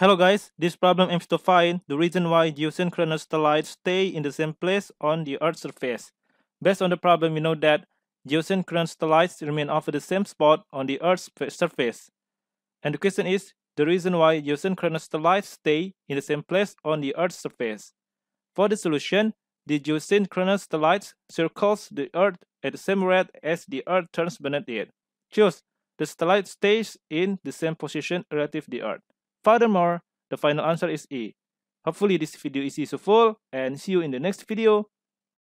Hello guys, this problem aims to find the reason why geosynchronous satellites stay in the same place on the Earth's surface. Based on the problem, we know that geosynchronous satellites remain over the same spot on the Earth's surface. And the question is, the reason why geosynchronous satellites stay in the same place on the Earth's surface. For the solution, the geosynchronous satellites circles the Earth at the same rate as the Earth turns beneath it. Choose the satellite stays in the same position relative to the Earth. Furthermore, the final answer is E. Hopefully this video is useful and see you in the next video.